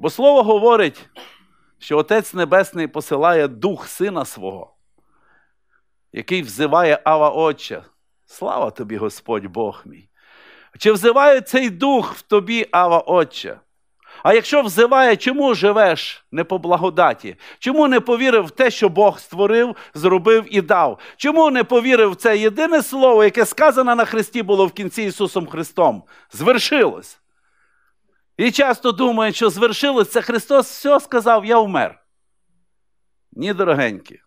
Бо слово говорить, що Отець Небесний посилає Дух Сина свого, який взиває Ава Отче. Слава тобі, Господь Бог мій. Чи взиває цей дух в тобі, Ава Отче? А якщо взиває, чому живеш не по благодаті? Чому не повірив в те, що Бог створив, зробив і дав? Чому не повірив в це єдине слово, яке сказано на Христі було в кінці Ісусом Христом? Звершилось. І часто думають, що звершилося Христос все сказав, я вмер. Ні, дорогенькі.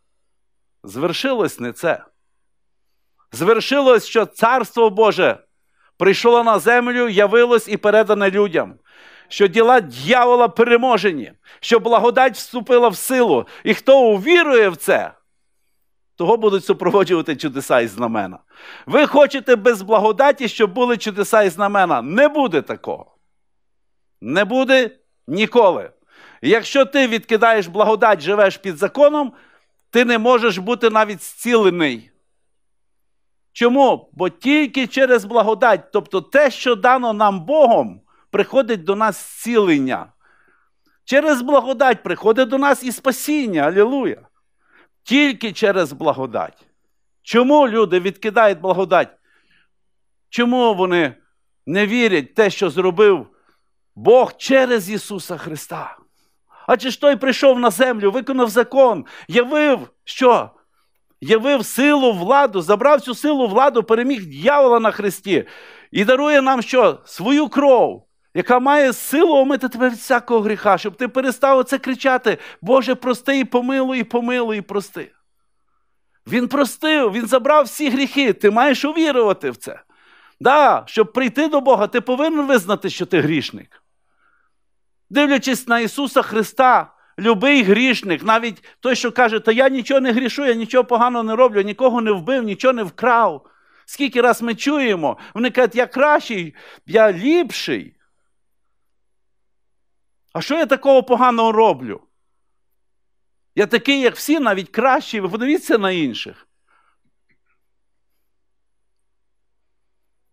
Звершилось не це. Звершилось, що Царство Боже прийшло на землю, явилось і передане людям. Що діла дьявола переможені, що благодать вступила в силу. І хто увірує в це, того будуть супроводжувати чудеса і знамена. Ви хочете без благодаті, щоб були чудеса і знамена. Не буде такого не буде ніколи. Якщо ти відкидаєш благодать, живеш під законом, ти не можеш бути навіть зцілений. Чому? Бо тільки через благодать, тобто те, що дано нам Богом, приходить до нас зцілення. Через благодать приходить до нас і спасіння. Алілуя. Тільки через благодать. Чому люди відкидають благодать? Чому вони не вірять в те, що зробив Бог через Ісуса Христа. Адже ж той прийшов на землю, виконав закон, явив що? Явив силу владу, забрав цю силу владу, переміг дьявола на Христі і дарує нам що? Свою кров, яка має силу омити тебе від всякого гріха, щоб ти перестав оце кричати: Боже, прости і помилуй, і помилуй, і прости. Він простив, Він забрав всі гріхи. Ти маєш увірувати в це. Да, Щоб прийти до Бога, ти повинен визнати, що ти грішник. Дивлячись на Ісуса Христа, любий грішник, навіть той, що каже, та я нічого не грішу, я нічого поганого не роблю, нікого не вбив, нічого не вкрав. Скільки раз ми чуємо, вони кажуть, я кращий, я ліпший. А що я такого поганого роблю? Я такий, як всі, навіть кращий. Ви подивіться на інших.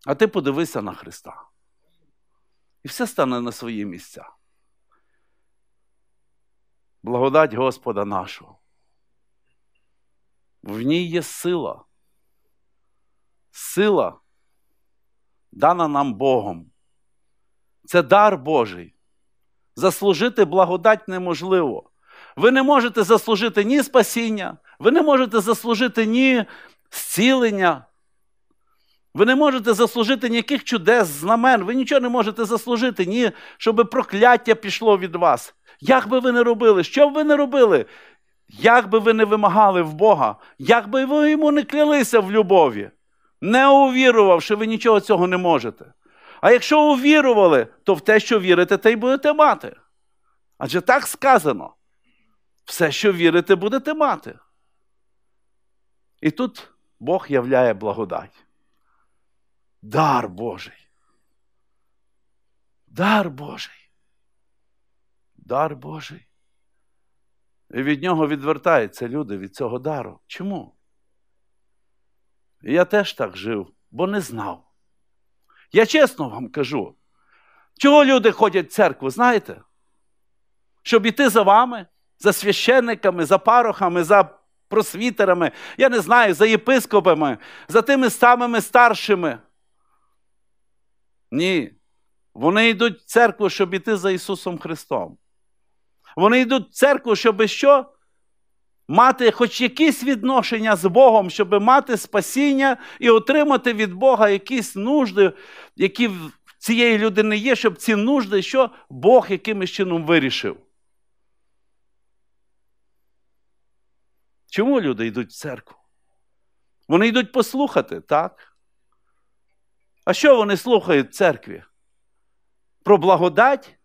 А ти подивися на Христа. І все стане на свої місця благодать Господа нашого. В ній є сила. Сила дана нам Богом. Це дар Божий. Заслужити благодать неможливо. Ви не можете заслужити ні спасіння, ви не можете заслужити ні зцілення. Ви не можете заслужити ніяких чудес, знамен, ви нічого не можете заслужити, ні, щоб прокляття пішло від вас. Як би ви не робили, що б ви не робили? Як би ви не вимагали в Бога, як би ви йому не клялися в любові, не увірував, що ви нічого цього не можете. А якщо увірували, то в те, що вірите, те й будете мати. Адже так сказано: все, що вірите, будете мати. І тут Бог являє благодать. Дар Божий. Дар Божий дар Божий. І від нього відвертаються люди від цього дару. Чому? я теж так жив, бо не знав. Я чесно вам кажу, чого люди ходять в церкву, знаєте? Щоб іти за вами, за священниками, за парохами, за просвітерами, я не знаю, за єпископами, за тими самими старшими. Ні. Вони йдуть в церкву, щоб іти за Ісусом Христом. Вони йдуть в церкву, щоб що? Мати хоч якісь відношення з Богом, щоб мати спасіння і отримати від Бога якісь нужди, які в цієї людини є, щоб ці нужди, що Бог якимось чином вирішив. Чому люди йдуть в церкву? Вони йдуть послухати, так? А що вони слухають в церкві? Про благодать?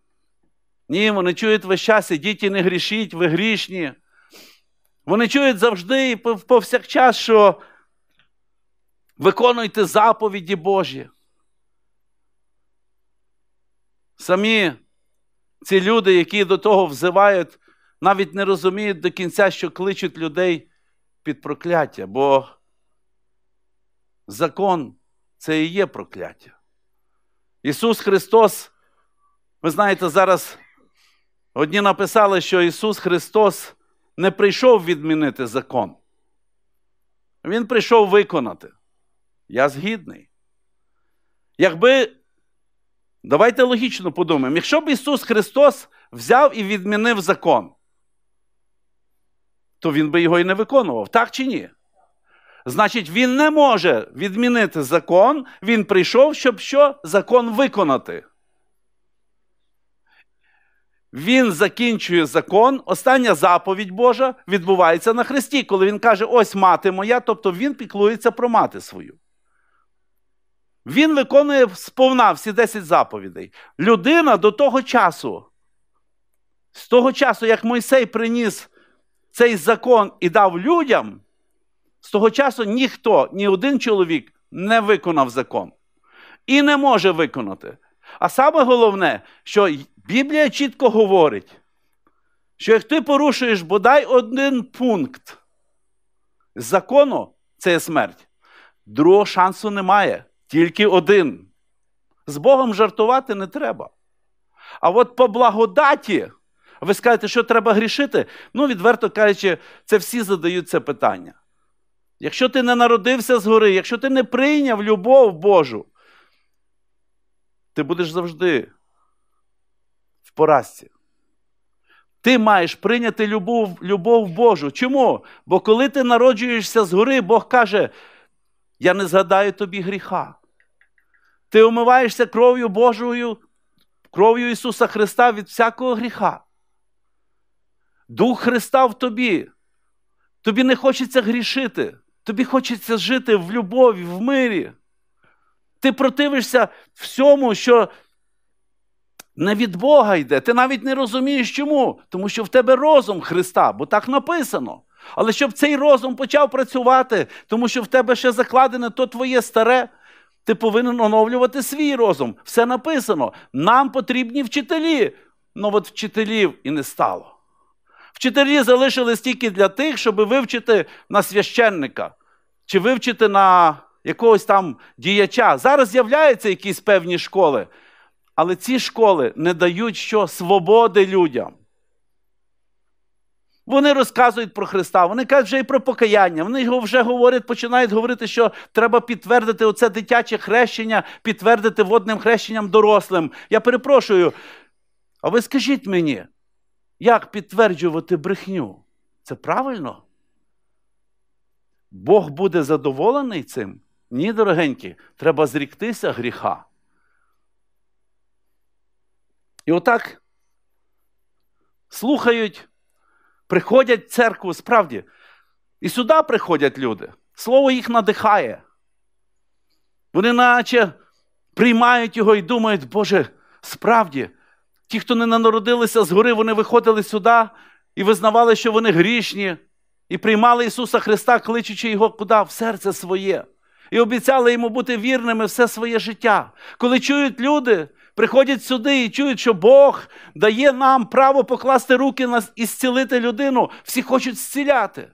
Ні, вони чують весь час, ідіть і не грішіть, ви грішні. Вони чують завжди і повсякчас, що виконуйте заповіді Божі. Самі ці люди, які до того взивають, навіть не розуміють до кінця, що кличуть людей під прокляття, бо закон це і є прокляття. Ісус Христос, ви знаєте, зараз Одні написали, що Ісус Христос не прийшов відмінити закон. Він прийшов виконати. Я згідний. Якби, давайте логічно подумаємо, якщо б Ісус Христос взяв і відмінив закон, то Він би його і не виконував, так чи ні? Значить, він не може відмінити закон, він прийшов, щоб що? Закон виконати. Він закінчує закон. Остання заповідь Божа відбувається на Христі, коли Він каже, ось мати моя, тобто він піклується про мати свою. Він виконує сповна всі 10 заповідей. Людина до того часу, з того часу, як Мойсей приніс цей закон і дав людям, з того часу ніхто, ні один чоловік не виконав закон і не може виконати. А саме головне, що Біблія чітко говорить, що як ти порушуєш бодай один пункт закону це є смерть, другого шансу немає, тільки один. З Богом жартувати не треба. А от по благодаті, ви скажете, що треба грішити, ну, відверто кажучи, це всі задають це питання. Якщо ти не народився згори, якщо ти не прийняв любов Божу, ти будеш завжди поразці. Ти маєш прийняти любов любов Божу. Чому? Бо коли ти народжуєшся згори, Бог каже: я не згадаю тобі гріха. Ти омиваєшся кров'ю Божою, кров'ю Ісуса Христа від всякого гріха. Дух Христа в тобі. Тобі не хочеться грішити. Тобі хочеться жити в любові, в мирі. Ти противишся всьому, що не від Бога йде. Ти навіть не розумієш чому, тому що в тебе розум Христа, бо так написано. Але щоб цей розум почав працювати, тому що в тебе ще закладене то твоє старе, ти повинен оновлювати свій розум. Все написано. Нам потрібні вчителі. Ну от вчителів і не стало. Вчителі залишились тільки для тих, щоб вивчити на священника чи вивчити на якогось там діяча. Зараз з'являються якісь певні школи. Але ці школи не дають що свободи людям. Вони розказують про Христа, вони кажуть вже і про покаяння. Вони його вже говорять, починають говорити, що треба підтвердити оце дитяче хрещення, підтвердити водним хрещенням дорослим. Я перепрошую. А ви скажіть мені, як підтверджувати брехню? Це правильно? Бог буде задоволений цим? Ні, дорогенькі, треба зріктися гріха. І отак слухають, приходять в церкву справді. І сюди приходять люди. Слово їх надихає. Вони наче приймають його і думають, Боже, справді, ті, хто не народилися згори, вони виходили сюди і визнавали, що вони грішні, і приймали Ісуса Христа, кличучи Його куди? В серце своє. І обіцяли йому бути вірними все своє життя. Коли чують люди, приходять сюди і чують, що Бог дає нам право покласти руки на і зцілити людину. Всі хочуть зціляти.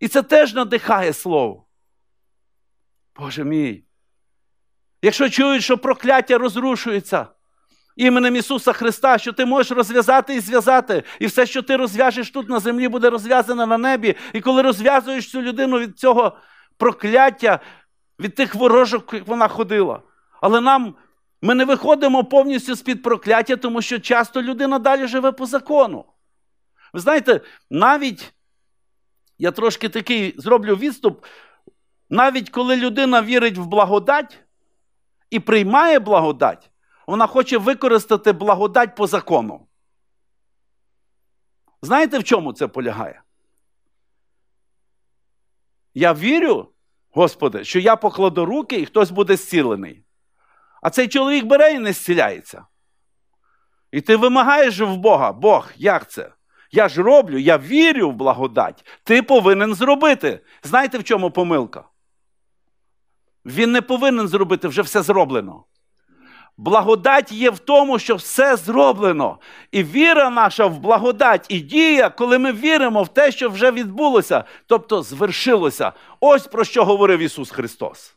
І це теж надихає слово. Боже мій. Якщо чують, що прокляття розрушується іменем Ісуса Христа, що ти можеш розв'язати і зв'язати, і все, що ти розв'яжеш тут на землі, буде розв'язане на небі. І коли розв'язуєш цю людину від цього прокляття, від тих ворожок, як вона ходила. Але нам ми не виходимо повністю з-під прокляття, тому що часто людина далі живе по закону. Ви знаєте, навіть я трошки такий зроблю відступ, навіть коли людина вірить в благодать і приймає благодать, вона хоче використати благодать по закону. Знаєте, в чому це полягає? Я вірю, Господи, що я покладу руки і хтось буде зцілений. А цей чоловік бере і не зціляється. І ти вимагаєш в Бога, Бог, як це? Я ж роблю, я вірю в благодать. Ти повинен зробити. Знаєте, в чому помилка? Він не повинен зробити вже все зроблено. Благодать є в тому, що все зроблено. І віра наша в благодать і дія, коли ми віримо в те, що вже відбулося, тобто звершилося. Ось про що говорив Ісус Христос.